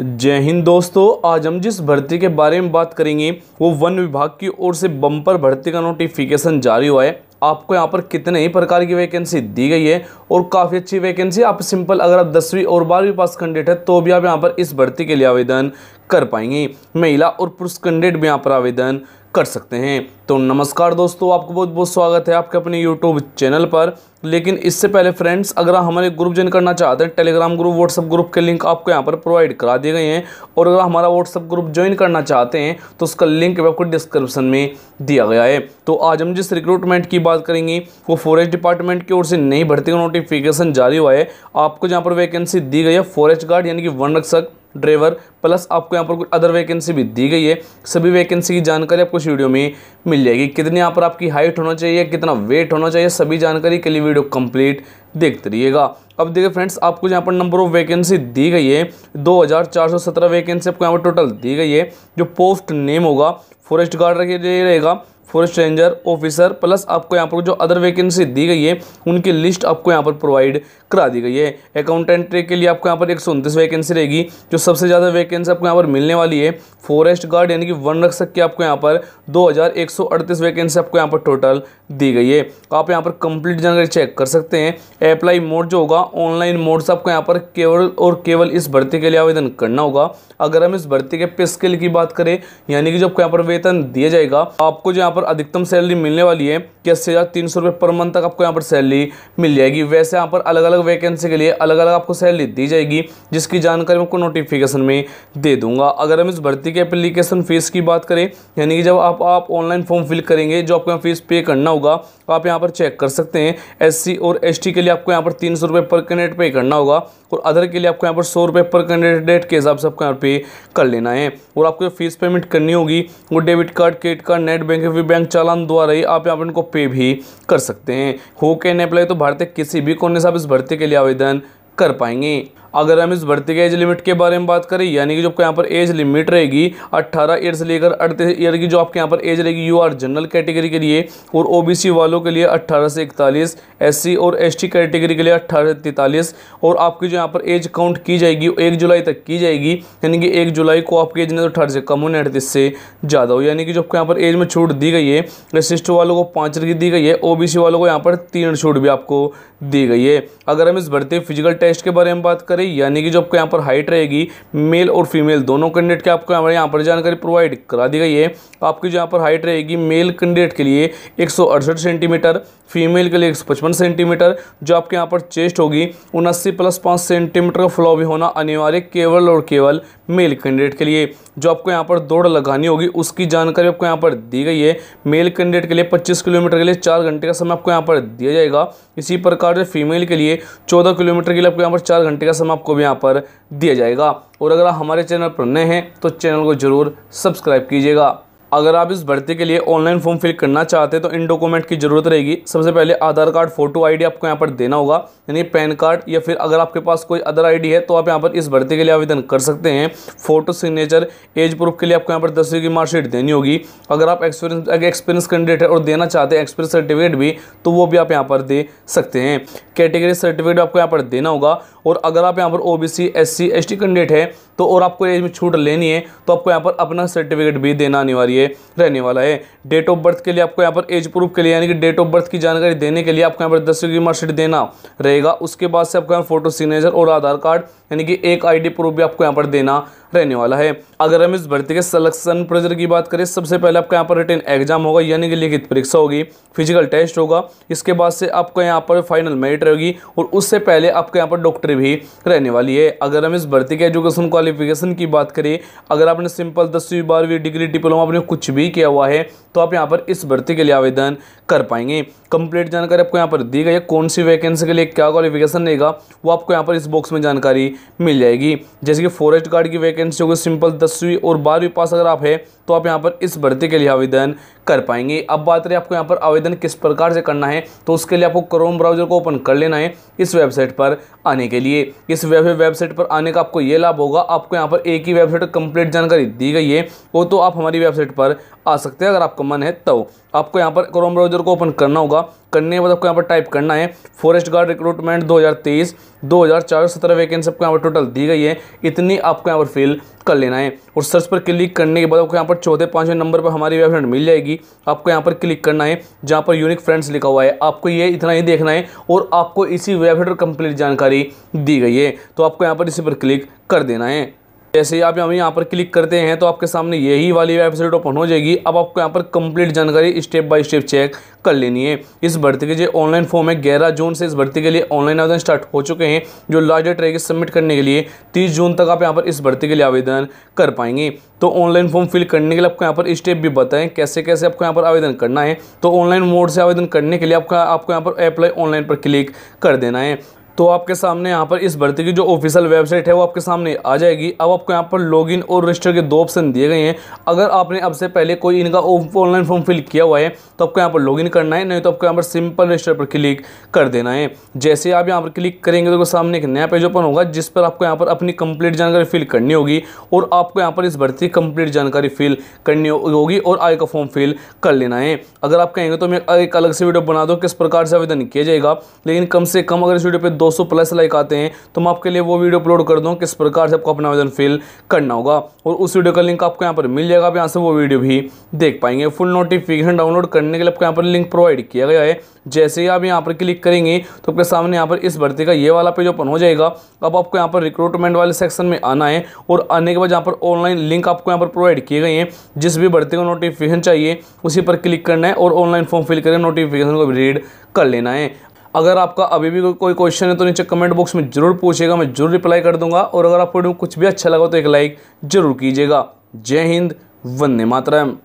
जय हिंद दोस्तों आज हम जिस भर्ती के बारे में बात करेंगे वो वन विभाग की ओर से बम्पर भर्ती का नोटिफिकेशन जारी हुआ है आपको यहाँ पर कितने ही प्रकार की वैकेंसी दी गई है और काफ़ी अच्छी वैकेंसी आप सिंपल अगर आप दसवीं और बारहवीं पास कैंडिडेट है तो भी आप यहाँ पर इस भर्ती के लिए आवेदन कर पाएंगे महिला और पुरुष कैंडिडेट भी यहाँ पर आवेदन कर सकते हैं तो नमस्कार दोस्तों आपको बहुत बहुत स्वागत है आपके अपने यूट्यूब चैनल पर लेकिन इससे पहले फ्रेंड्स अगर आप हमारे ग्रुप ज्वाइन करना चाहते हैं टेलीग्राम ग्रुप व्हाट्सअप ग्रुप के लिंक आपको यहाँ पर प्रोवाइड करा दिए गए हैं और अगर हमारा व्हाट्सअप ग्रुप ज्वाइन करना चाहते हैं तो उसका लिंक आपको डिस्क्रिप्शन में दिया गया है तो आज हम जिस रिक्रूटमेंट की बात करेंगे वो फॉरेस्ट डिपार्टमेंट की ओर से नई भर्ती का नोटिफिकेशन जारी हुआ है आपको जहाँ पर वैकेंसी दी गई है फॉरेस्ट गार्ड यानी कि वन रक्षक ड्राइवर प्लस आपको यहाँ पर कुछ अदर वैकेंसी भी दी गई है सभी वैकेंसी की जानकारी आपको इस वीडियो में मिल जाएगी कितनी यहाँ पर आपकी हाइट होना चाहिए कितना वेट होना चाहिए सभी जानकारी के लिए वीडियो कंप्लीट देखते रहिएगा अब देखिए फ्रेंड्स आपको यहाँ पर नंबर ऑफ वैकेंसी दी गई है 2417 वैकेंसी आपको यहाँ पर टोटल दी गई है जो पोस्ट नेम होगा फॉरेस्ट गार्ड रहेगा फॉरेस्ट रेंजर ऑफिसर प्लस आपको यहाँ पर जो अदर वैकेंसी दी गई है उनकी लिस्ट आपको यहाँ पर प्रोवाइड करा दी गई है अकाउंटेंट के लिए आपको यहाँ पर एक वैकेंसी रहेगी जो सबसे ज़्यादा वैकेंसी आपको यहाँ पर मिलने वाली है फॉरेस्ट गार्ड यानी कि वन रक्षक की आपको यहाँ पर 2138 वैकेंसी आपको यहाँ पर टोटल दी गई है आप यहाँ पर कंप्लीट जानकारी चेक कर सकते हैं अप्लाई मोड जो होगा होगा ऑनलाइन मोड से आपको यहाँ पर केवल और केवल इस भर्ती के लिए आवेदन करना होगा अगर हम इस भर्ती के पे स्केल की बात करें यानी कि जो आपको यहाँ पर वेतन दिया जाएगा आपको जो यहाँ पर अधिकतम सैलरी मिलने वाली है कि अस्सी हज़ार तीन सौ रुपये पर मंथ तक आपको यहाँ पर सैलरी मिल जाएगी वैसे यहाँ पर अलग अलग वैकेंसी के लिए अलग अलग आपको सैलरी दी जाएगी जिसकी जानकारी मैं आपको नोटिफिकेशन में दे दूंगा अगर हम इस भर्ती के अप्लीकेशन फ़ीस की बात करें यानी कि जब आप आप ऑनलाइन फॉर्म फिल करेंगे जो आपको यहाँ फीस पे करना होगा आप यहाँ पर चेक कर सकते हैं एस और एस के लिए आपको यहाँ पर तीन सौ पर कैंडिडेट पे करना होगा और अदर के लिए आपको यहाँ पर सौ रुपये पर कैंडिडेट के हिसाब से आपको यहाँ पे कर लेना है और आपको फीस पेमेंट करनी होगी वो debit card credit card net bank V bank चालान द्वारा ही आप यहाँ पर इनको पे भी कर सकते हैं हो कैन अप्लाई तो भारतीय किसी भी कोने से आप इस भर्ती के लिए आवेदन कर पाएंगे अगर हम इस भर्ती के एज लिमिट के बारे में बात करें यानी कि जो आपको यहाँ पर एज लिमिट रहेगी अट्ठारह ईयर से लेकर अड़तीस ईयर की जो आपके यहाँ पर एज रहेगी यू आर जनरल कैटेगरी के लिए और ओबीसी वालों के लिए अट्ठारह से इकतालीस एससी और एसटी कैटेगरी के लिए अट्ठारह से तैंतालीस और आपकी जो यहाँ पर एज काउंट की जाएगी एक जुलाई तक की जाएगी यानी कि एक जुलाई को आपकी एज नहीं तो अठारह से कम होने अड़तीस से ज़्यादा हो यानी कि जो आपको यहाँ पर एज में छूट दी गई है एस वालों को पाँच की दी गई है ओ वालों को यहाँ पर तीन छूट भी आपको दी गई है अगर हम इस भर्ती फिजिकल टेस्ट के बारे में बात करें गई यानी कि जो आपको यहाँ पर हाइट रहेगी मेल और फीमेल दोनों कैंडिडेट के आपको यहाँ पर यहाँ पर जानकारी प्रोवाइड करा दी गई है तो आपकी जो यहाँ पर हाइट रहेगी मेल कैंडिडेट के लिए एक सेंटीमीटर फीमेल के लिए एक सेंटीमीटर जो आपके यहाँ पर चेस्ट होगी उनासी प्लस पाँच सेंटीमीटर का फ्लो भी होना अनिवार्य केवल और केवल मेल कैंडिडेट के लिए जो आपको यहाँ पर दौड़ लगानी होगी उसकी जानकारी आपको यहाँ पर दी गई है मेल कैंडिडेट के लिए 25 किलोमीटर के लिए चार घंटे का समय आपको यहाँ पर दिया जाएगा इसी प्रकार से फीमेल के लिए 14 किलोमीटर के लिए आपको यहाँ पर चार घंटे का समय आपको भी यहाँ पर दिया जाएगा और अगर आप हमारे चैनल पर नए हैं तो चैनल को ज़रूर सब्सक्राइब कीजिएगा अगर आप इस भर्ती के लिए ऑनलाइन फॉर्म फिल करना चाहते हैं तो इन डॉक्यूमेंट की ज़रूरत रहेगी सबसे पहले आधार कार्ड फोटो आईडी आपको यहाँ पर देना होगा यानी पैन कार्ड या फिर अगर आपके पास कोई अदर आईडी है तो आप यहाँ पर इस भर्ती के लिए आवेदन कर सकते हैं फोटो सिग्नेचर एज प्रूफ के लिए आपको यहाँ पर दसवीं की मार्कशीट देनी होगी अगर आप एक्सपीरियंस एक्सपीरियंस कैंडिडेट है और देना चाहते हैं एक्सपीरियंस सर्टिफिकेट भी तो वो भी आप यहाँ पर दे सकते हैं कैटेगरी सर्टिफिकेट आपको यहाँ पर देना होगा और अगर आप यहाँ पर O B C S C candidate है तो और आपको एज में छूट लेनी है तो आपको यहाँ पर अपना सर्टिफिकेट भी देना अनिवार्य रहने वाला है डेट ऑफ बर्थ के लिए आपको यहाँ पर एज प्रूफ के लिए यानी कि डेट ऑफ बर्थ की जानकारी देने के लिए आपको यहाँ पर दसवीं की मार्कशीट देना रहेगा उसके बाद से आपको यहाँ फोटो सिग्नेचर और आधार कार्ड यानी कि एक आईडी प्रूफ भी आपको यहाँ पर देना रहने वाला है अगर हम इस भर्ती के सिलेक्शन प्रोसीजर की बात करें सबसे पहले आपका यहाँ पर रिटर्न एग्जाम होगा यानी कि लिखित परीक्षा होगी फिजिकल टेस्ट होगा इसके बाद से आपको यहाँ पर फाइनल मेरिट रहेगी और उससे पहले आपको यहाँ पर डॉक्टरी भी रहने वाली है अगर हम इस भर्ती के एजुकेशन क्वालिफिकेशन की बात करें अगर आपने सिंपल दसवीं बारहवीं डिग्री डिप्लोमा आपने कुछ भी किया हुआ है तो आप यहाँ पर इस भर्ती के लिए आवेदन कर पाएंगे कंप्लीट जानकारी आपको यहाँ पर दी गई है कौन सी वैकेंसी के लिए क्या क्वालिफिकेशन रहेगा वो आपको यहाँ पर इस बॉक्स में जानकारी मिल जाएगी जैसे कि फॉरेस्ट गार्ड की वैकेंसी होगी सिंपल दसवीं और बारहवीं पास अगर आप है तो आप यहाँ पर इस भर्ती के लिए आवेदन कर पाएंगे अब बात रही आपको यहाँ पर आवेदन किस प्रकार से करना है तो उसके लिए आपको क्रोम ब्राउजर को ओपन कर लेना है इस वेबसाइट पर आने के लिए इस वेबसाइट पर आने का आपको ये लाभ होगा आपको यहाँ पर एक ही वेबसाइट कंप्लीट जानकारी दी गई है वो तो आप हमारी वेबसाइट पर आ सकते हैं अगर आपका मन है तो आपको यहाँ पर क्रोम ब्राउजर को ओपन करना होगा करनी है बाद आपको यहाँ पर टाइप करना है फॉरेस्ट गार्ड रिक्रूटमेंट 2023 2417 वैकेंसी आपको यहाँ पर टोटल दी गई है इतनी आपको यहाँ पर फिल कर लेना है और सर्च पर क्लिक करने के बाद आपको यहाँ पर चौथे पाँचवें नंबर पर हमारी वेबसाइट मिल जाएगी आपको यहाँ पर क्लिक करना है जहाँ पर यूनिक फ्रेंड्स लिखा हुआ है आपको ये इतना ही देखना है और आपको इसी वेबसाइट पर कंप्लीट जानकारी दी गई है तो आपको यहाँ पर इसी पर क्लिक कर देना है जैसे ही आप हम यहाँ पर क्लिक करते हैं तो आपके सामने यही वाली वेबसाइट ओपन हो जाएगी अब आपको यहाँ पर कंप्लीट जानकारी स्टेप बाय स्टेप चेक कर लेनी है इस भर्ती के जो ऑनलाइन फॉर्म है ग्यारह जून से इस भर्ती के लिए ऑनलाइन आवेदन स्टार्ट हो चुके हैं जो लास्ट डेट रहेगी सबमिट करने के लिए तीस जून तक आप यहाँ पर इस भर्ती के लिए आवेदन कर पाएंगे तो ऑनलाइन फॉर्म फिल करने के लिए आपको यहाँ पर स्टेप भी बताएं कैसे कैसे आपको यहाँ पर आवेदन करना है तो ऑनलाइन मोड से आवेदन करने के लिए आपका आपको यहाँ पर अप्लाई ऑनलाइन पर क्लिक कर देना है तो आपके सामने यहाँ पर इस भर्ती की जो ऑफिशियल वेबसाइट है वो आपके सामने आ जाएगी अब आपको यहाँ पर लॉगिन और रजिस्टर के दो ऑप्शन दिए गए हैं अगर आपने अब से पहले कोई इनका ऑनलाइन फॉर्म फिल किया हुआ है तो आपको यहाँ पर लॉगिन करना है नहीं तो आपको यहाँ पर सिंपल रजिस्टर पर क्लिक कर देना है जैसे आप यहाँ पर क्लिक करेंगे तो सामने एक नया पेज ओपन होगा जिस पर आपको यहाँ पर अपनी कंप्लीट जानकारी फिल करनी होगी और आपको यहाँ पर इस भर्ती कंप्लीट जानकारी फिल करनी होगी और आय का फॉर्म फिल कर लेना है अगर आप कहेंगे तो मैं एक अलग से वीडियो बना दो किस प्रकार से आवेदन किया जाएगा लेकिन कम से कम अगर इस वीडियो पर 200 प्लस लाइक आते हैं तो मैं आपके लिए वो वीडियो अपलोड कर दूँ किस प्रकार से आपको अपना आवेदन फिल करना होगा और उस वीडियो का लिंक आपको यहाँ पर मिल जाएगा आप यहाँ से वो वीडियो भी देख पाएंगे फुल नोटिफिकेशन डाउनलोड करने के लिए आपको यहाँ पर लिंक प्रोवाइड किया गया है जैसे ही आप यहाँ पर क्लिक करेंगे तो आपके सामने यहाँ पर इस भर्ती का ये वाला पेज ओपन हो जाएगा अब आपको यहाँ पर रिक्रूटमेंट वाले सेक्शन में आना है और आने के बाद यहाँ पर ऑनलाइन लिंक आपको यहाँ पर प्रोवाइड किए गए हैं जिस भी भर्ती का नोटिफिकेशन चाहिए उसी पर क्लिक करना है और ऑनलाइन फॉर्म फिल करके नोटिफिकेशन को रीड कर लेना है अगर आपका अभी भी कोई क्वेश्चन है तो नीचे कमेंट बॉक्स में ज़रूर पूछेगा मैं जरूर रिप्लाई कर दूंगा और अगर आपको कुछ भी अच्छा लगा तो एक लाइक ज़रूर कीजिएगा जय हिंद वंदे मातरम